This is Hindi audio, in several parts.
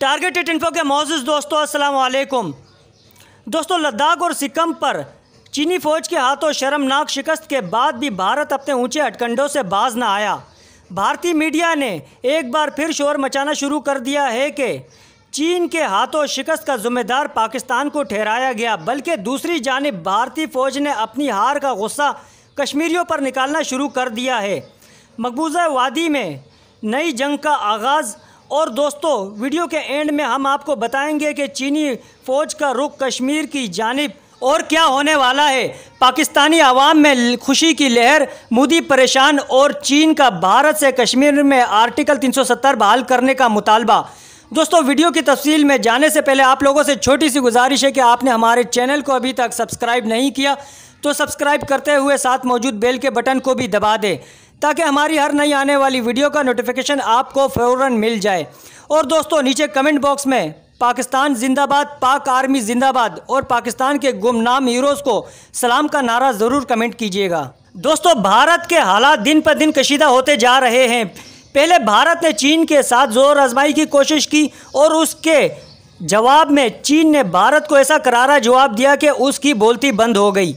टारगेटेड इन्फो के मोज़ दोस्तों असलकुम दोस्तों लद्दाख और सिक्किम पर चीनी फ़ौज के हाथों शर्मनाक शिकस्त के बाद भी भारत अपने ऊंचे हटकंडों से बाज न आया भारतीय मीडिया ने एक बार फिर शोर मचाना शुरू कर दिया है कि चीन के हाथों शिकस्त का जिम्मेदार पाकिस्तान को ठहराया गया बल्कि दूसरी जानब भारतीय फ़ौज ने अपनी हार का गुस्सा कश्मीरियों पर निकालना शुरू कर दिया है मकबूजा वादी में नई जंग का आगाज़ और दोस्तों वीडियो के एंड में हम आपको बताएंगे कि चीनी फ़ौज का रुख कश्मीर की जानब और क्या होने वाला है पाकिस्तानी आवाम में खुशी की लहर मोदी परेशान और चीन का भारत से कश्मीर में आर्टिकल 370 बहाल करने का मुतालबा दोस्तों वीडियो की तफसील में जाने से पहले आप लोगों से छोटी सी गुजारिश है कि आपने हमारे चैनल को अभी तक सब्सक्राइब नहीं किया तो सब्सक्राइब करते हुए साथ मौजूद बेल के बटन को भी दबा दें ताकि हमारी हर नई आने वाली वीडियो का नोटिफिकेशन आपको फ़ौर मिल जाए और दोस्तों नीचे कमेंट बॉक्स में पाकिस्तान जिंदाबाद पाक आर्मी जिंदाबाद और पाकिस्तान के गुमनाम हीरोज़ को सलाम का नारा ज़रूर कमेंट कीजिएगा दोस्तों भारत के हालात दिन पर दिन कशीदा होते जा रहे हैं पहले भारत ने चीन के साथ जोर आजमाई की कोशिश की और उसके जवाब में चीन ने भारत को ऐसा करारा जवाब दिया कि उसकी बोलती बंद हो गई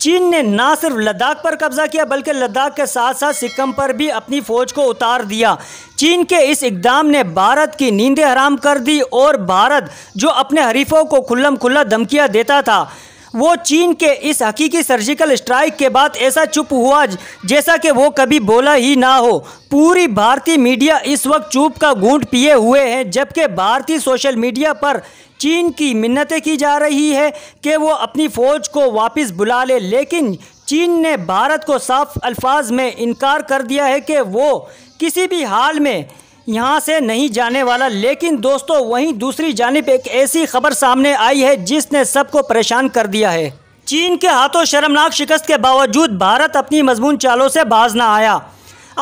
चीन ने ना सिर्फ लद्दाख पर कब्जा किया बल्कि लद्दाख के साथ साथ सिक्किम पर भी अपनी फौज को उतार दिया चीन के इस इकदाम ने भारत की नींदें हराम कर दी और भारत जो अपने हरीफों को खुल्लम खुल्ला धमकियाँ देता था वो चीन के इस हकीकी सर्जिकल स्ट्राइक के बाद ऐसा चुप हुआ जैसा कि वो कभी बोला ही ना हो पूरी भारतीय मीडिया इस वक्त चुप का घूंट पिए हुए हैं जबकि भारतीय सोशल मीडिया पर चीन की मिन्नतें की जा रही है कि वो अपनी फ़ौज को वापस बुला ले लेकिन चीन ने भारत को साफ अल्फाज में इनकार कर दिया है कि वो किसी भी हाल में यहाँ से नहीं जाने वाला लेकिन दोस्तों वहीं दूसरी जानब एक ऐसी खबर सामने आई है जिसने सबको परेशान कर दिया है चीन के हाथों शर्मनाक शिकस्त के बावजूद भारत अपनी मजमून चालों से बाज ना आया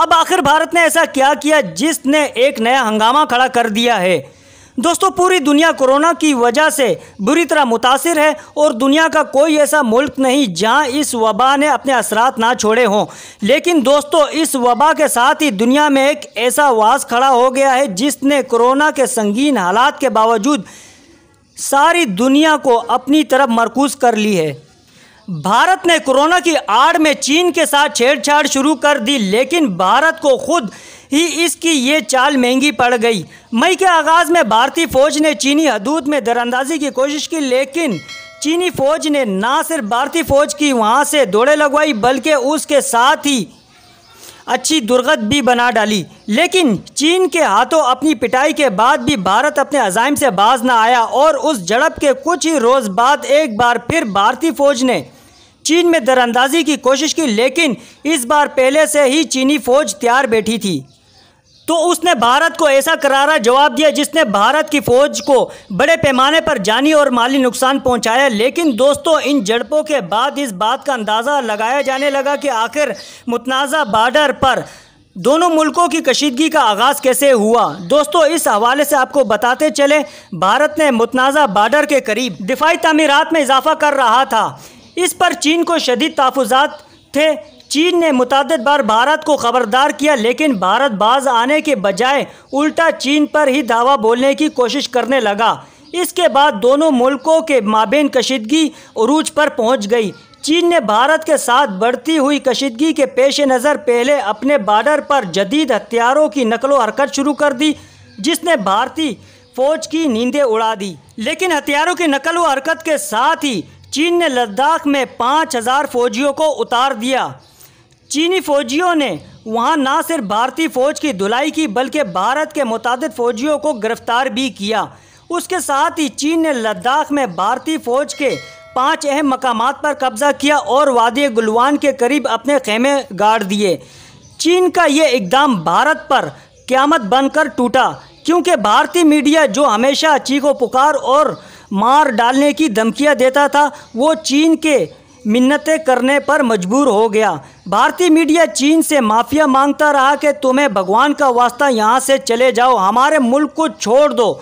अब आखिर भारत ने ऐसा क्या किया जिसने एक नया हंगामा खड़ा कर दिया है दोस्तों पूरी दुनिया कोरोना की वजह से बुरी तरह मुतासर है और दुनिया का कोई ऐसा मुल्क नहीं जहां इस वबा ने अपने असरात ना छोड़े हों लेकिन दोस्तों इस वबा के साथ ही दुनिया में एक ऐसा वास खड़ा हो गया है जिसने कोरोना के संगीन हालात के बावजूद सारी दुनिया को अपनी तरफ मरकूज कर ली है भारत ने कोरोना की आड़ में चीन के साथ छेड़छाड़ शुरू कर दी लेकिन भारत को खुद ही इसकी ये चाल महंगी पड़ गई मई के आगाज़ में भारतीय फ़ौज ने चीनी हदूद में दरअंदाजी की कोशिश की लेकिन चीनी फ़ौज ने ना सिर्फ भारतीय फ़ौज की वहाँ से दौड़े लगवाई बल्कि उसके साथ ही अच्छी दुर्गत भी बना डाली लेकिन चीन के हाथों अपनी पिटाई के बाद भी भारत अपने अजाइम से बाज न आया और उस झड़प के कुछ ही रोज़ बाद एक बार फिर भारतीय फ़ौज ने चीन में दरअंदाजी की कोशिश की लेकिन इस बार पहले से ही चीनी फौज तैयार बैठी थी तो उसने भारत को ऐसा करारा जवाब दिया जिसने भारत की फौज को बड़े पैमाने पर जानी और माली नुकसान पहुंचाया लेकिन दोस्तों इन झड़पों के बाद इस बात का अंदाज़ा लगाया जाने लगा कि आखिर मुतनाज़ा बार्डर पर दोनों मुल्कों की कशीदगी का आगाज़ कैसे हुआ दोस्तों इस हवाले से आपको बताते चले भारत ने मुतनाज़ा बार्डर के करीब दिफाई तमीरत में इजाफा कर रहा था इस पर चीन को शदीद तहफात थे चीन ने मुतद बार भारत को खबरदार किया लेकिन भारत बाज आने के बजाय उल्टा चीन पर ही दावा बोलने की कोशिश करने लगा इसके बाद दोनों मुल्कों के माबेन कशीदगी अरूज पर पहुंच गई चीन ने भारत के साथ बढ़ती हुई कशीदगी के पेश नज़र पहले अपने बार्डर पर जदीद हथियारों की नकलो हरकत शुरू कर दी जिसने भारतीय फ़ौज की नींदें उड़ा दी लेकिन हथियारों की नकल व हरकत के साथ ही चीन ने लद्दाख में पाँच हज़ार फौजियों को उतार दिया चीनी फौजियों ने वहां ना सिर्फ भारतीय फ़ौज की धुलाई की बल्कि भारत के मुताद फौजियों को गिरफ्तार भी किया उसके साथ ही चीन ने लद्दाख में भारतीय फ़ौज के पांच अहम मकाम पर कब्जा किया और वादी गुलवान के करीब अपने खेमे गाड़ दिए चीन का ये इकदाम भारत पर क्यामत बनकर टूटा क्योंकि भारतीय मीडिया जो हमेशा चीखो पुकार और मार डालने की धमकियां देता था वो चीन के मिन्नतें करने पर मजबूर हो गया भारतीय मीडिया चीन से माफ़िया मांगता रहा कि तुम्हें भगवान का वास्ता यहाँ से चले जाओ हमारे मुल्क को छोड़ दो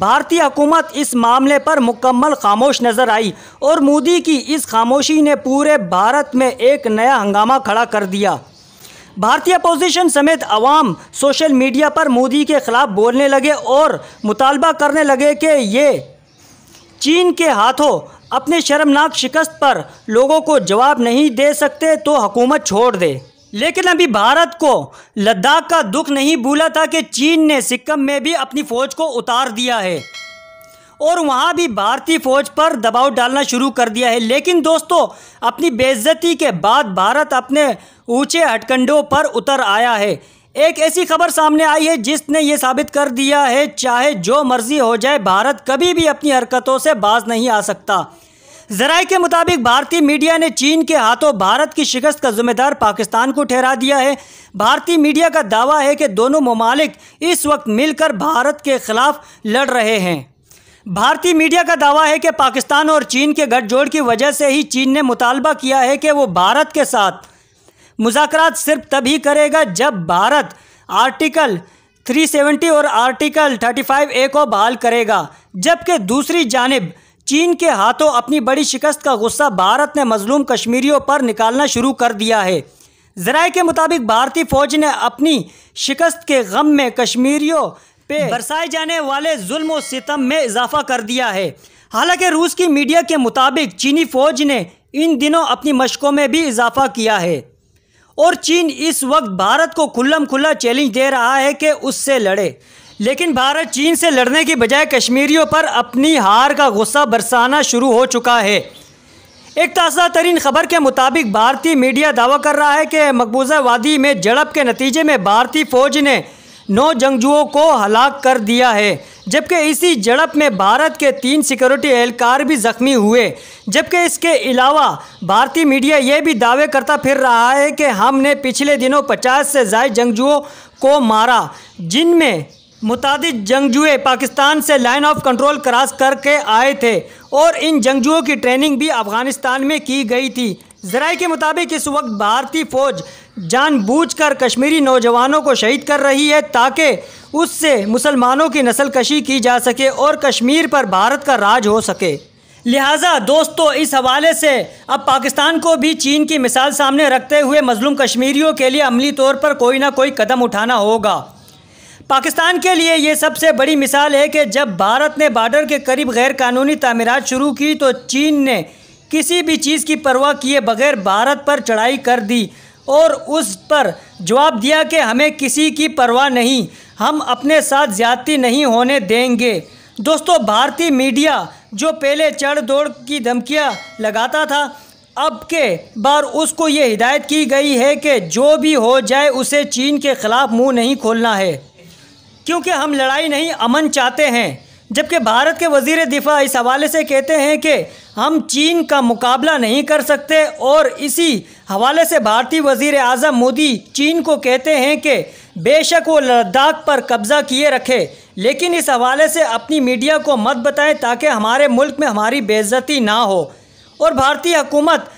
भारतीय हुकूमत इस मामले पर मुकम्मल खामोश नज़र आई और मोदी की इस खामोशी ने पूरे भारत में एक नया हंगामा खड़ा कर दिया भारतीय अपोजिशन समेत अवाम सोशल मीडिया पर मोदी के ख़िलाफ़ बोलने लगे और मुतालबा करने लगे कि ये चीन के हाथों अपने शर्मनाक शिकस्त पर लोगों को जवाब नहीं दे सकते तो हुकूमत छोड़ दे लेकिन अभी भारत को लद्दाख का दुख नहीं भूला था कि चीन ने सिक्किम में भी अपनी फ़ौज को उतार दिया है और वहाँ भी भारतीय फ़ौज पर दबाव डालना शुरू कर दिया है लेकिन दोस्तों अपनी बेइज्जती के बाद भारत अपने ऊंचे हटकंडों पर उतर आया है एक ऐसी खबर सामने आई है जिसने ये साबित कर दिया है चाहे जो मर्जी हो जाए भारत कभी भी अपनी हरकतों से बाज नहीं आ सकता जराए के मुताबिक भारतीय मीडिया ने चीन के हाथों भारत की शिकस्त का जिम्मेदार पाकिस्तान को ठहरा दिया है भारतीय मीडिया का दावा है कि दोनों ममालिक इस वक्त मिलकर भारत के खिलाफ लड़ रहे हैं भारतीय मीडिया का दावा है कि पाकिस्तान और चीन के गठजोड़ की वजह से ही चीन ने मुतालबा किया है कि वो भारत के साथ मुजाकर सिर्फ तभी करेगा जब भारत आर्टिकल 370 और आर्टिकल 35 ए को बहाल करेगा जबकि दूसरी जानब चीन के हाथों अपनी बड़ी शिकस्त का गुस्सा भारत ने मजलूम कश्मीरियों पर निकालना शुरू कर दिया है जराए के मुताबिक भारतीय फौज ने अपनी शिकस्त के गम में कश्मीरियों पे बरसाए जाने वाले जुल्म सितम में इजाफा कर दिया है हालांकि रूस की मीडिया के मुताबिक चीनी फौज ने इन दिनों अपनी मशकों में भी इजाफा किया है और चीन इस वक्त भारत को खुल्लम खुल्ला चैलेंज दे रहा है कि उससे लड़े लेकिन भारत चीन से लड़ने की बजाय कश्मीरियों पर अपनी हार का गुस्सा बरसाना शुरू हो चुका है एक ताज़ा तरीन खबर के मुताबिक भारतीय मीडिया दावा कर रहा है कि मकबूजा वादी में झड़प के नतीजे में भारतीय फ़ौज ने नौ जंगजुओं को हलाक कर दिया है जबकि इसी झड़प में भारत के तीन सिक्योरिटी एहलकार भी जख्मी हुए जबकि इसके अलावा भारतीय मीडिया ये भी दावे करता फिर रहा है कि हमने पिछले दिनों पचास से ज़ायद जंगजुओं को मारा जिनमें मुताद जंगजुए पाकिस्तान से लाइन ऑफ कंट्रोल क्रॉस करके आए थे और इन जंगजुओं की ट्रेनिंग भी अफ़गानिस्तान में की गई थी जराये के मुताबिक इस वक्त भारतीय फौज जानबूझकर कश्मीरी नौजवानों को शहीद कर रही है ताकि उससे मुसलमानों की नस्ल कशी की जा सके और कश्मीर पर भारत का राज हो सके लिहाजा दोस्तों इस हवाले से अब पाकिस्तान को भी चीन की मिसाल सामने रखते हुए मजलूम कश्मीरियों के लिए अमली तौर पर कोई ना कोई कदम उठाना होगा पाकिस्तान के लिए ये सबसे बड़ी मिसाल है कि जब भारत ने बॉर्डर के करीब गैर कानूनी तमीरत शुरू की तो चीन ने किसी भी चीज़ की परवाह किए बगैर भारत पर चढ़ाई कर दी और उस पर जवाब दिया कि हमें किसी की परवाह नहीं हम अपने साथ ज्यादती नहीं होने देंगे दोस्तों भारतीय मीडिया जो पहले चढ़ दौड़ की धमकियाँ लगाता था अब के बार उसको ये हिदायत की गई है कि जो भी हो जाए उसे चीन के ख़िलाफ़ मुंह नहीं खोलना है क्योंकि हम लड़ाई नहीं अमन चाहते हैं जबकि भारत के वजीर दिफा इस हवाले से कहते हैं कि हम चीन का मुकाबला नहीं कर सकते और इसी हवाले से भारतीय वजीर अजम मोदी चीन को कहते हैं कि बेशक वो लद्दाख पर कब्ज़ा किए रखे लेकिन इस हवाले से अपनी मीडिया को मत बताएं ताकि हमारे मुल्क में हमारी बेजती ना हो और भारतीय हुकूमत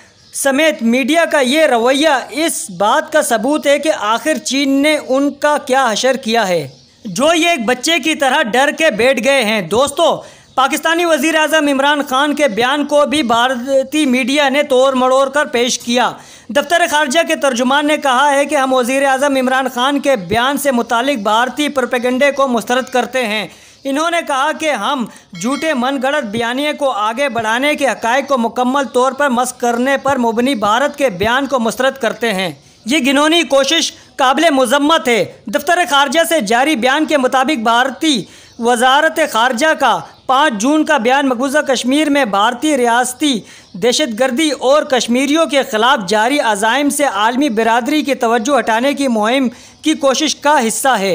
समेत मीडिया का ये रवैया इस बात का सबूत है कि आखिर चीन ने उनका क्या हशर किया है जो ये एक बच्चे की तरह डर के बैठ गए हैं दोस्तों पाकिस्तानी वजीर अजम इमरान खान के बयान को भी भारतीय मीडिया ने तोड़ मड़ोड़ कर पेश किया दफ्तर खारजा के तर्जुमान ने कहा है कि हम वजीर अजम इमरान खान के बयान से मुतल भारतीय प्रोपेगेंडे को मुस्तरद करते हैं इन्होंने कहा कि हम झूठे मन गढ़त बयानी को आगे बढ़ाने के हक़ को मुकम्मल तौर पर मस्क करने पर मुबनी भारत के बयान को मुस्तरद करते हैं ये घिनौनी कोशिश काबिल मजम्मत है दफ्तर खारजा से जारी बयान के मुताबिक भारतीय वजारत खारजा का पाँच जून का बयान मकबूजा कश्मीर में भारतीय रियासती दहशत गर्दी और कश्मीरियों के खिलाफ जारी अजाइम से आलमी बरदरी की तवज्जो हटाने की मुहिम की कोशिश का हिस्सा है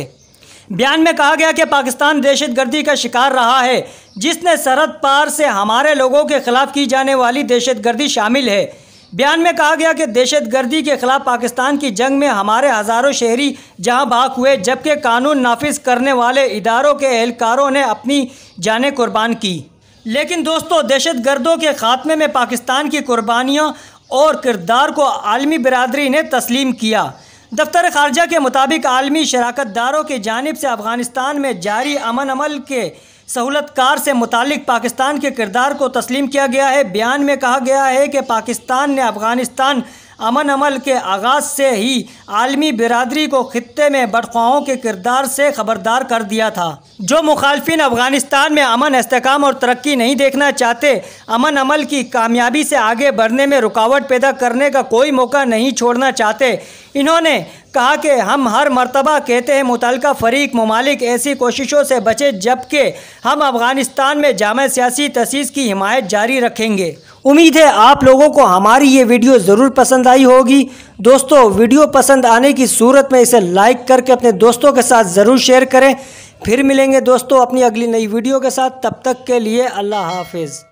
बयान में कहा गया कि पाकिस्तान दहशत गर्दी का शिकार रहा है जिसने सरहद पार से हमारे लोगों के खिलाफ की जाने वाली दहशत गर्दी शामिल है बयान में कहा गया कि दहशत गर्दी के खिलाफ पाकिस्तान की जंग में हमारे हज़ारों शहरी जहां भाग हुए जबकि कानून नाफिज करने वाले इदारों के एहलकारों ने अपनी जानें कुर्बान की लेकिन दोस्तों दहशत गर्दों के खात्मे में पाकिस्तान की कुर्बानियों और किरदार को आलमी बरदरी ने तस्लीम किया दफ्तर खारजा के मुताबिक आलमी शराकत दारों की जानब से अफगानिस्तान में जारी अमन अमल के सहूलतकार से मुतक पाकिस्तान के किरदार को तस्लीम किया गया है बयान में कहा गया है कि पाकिस्तान ने अफगानिस्तान अमन अमल के आगाज़ से ही आलमी बिरदरी को ख़त्े में बड़ख्वाओं के किरदार से ख़बरदार कर दिया था जो मुखालफन अफ़गानिस्तान में अमन इसकाम और तरक्की नहीं देखना चाहते अमन अमल की कामयाबी से आगे बढ़ने में रुकावट पैदा करने का कोई मौका नहीं छोड़ना चाहते इन्होंने कहा कि हम हर मरतबा कहते हैं मुतल फरीक ममालिक ऐसी कोशिशों से बचे जबकि हम अफ़गानिस्तान में जाम सियासी तसीस की हिमायत जारी रखेंगे उम्मीद है आप लोगों को हमारी ये वीडियो ज़रूर पसंद आई होगी दोस्तों वीडियो पसंद आने की सूरत में इसे लाइक करके अपने दोस्तों के साथ ज़रूर शेयर करें फिर मिलेंगे दोस्तों अपनी अगली नई वीडियो के साथ तब तक के लिए अल्लाह हाफिज़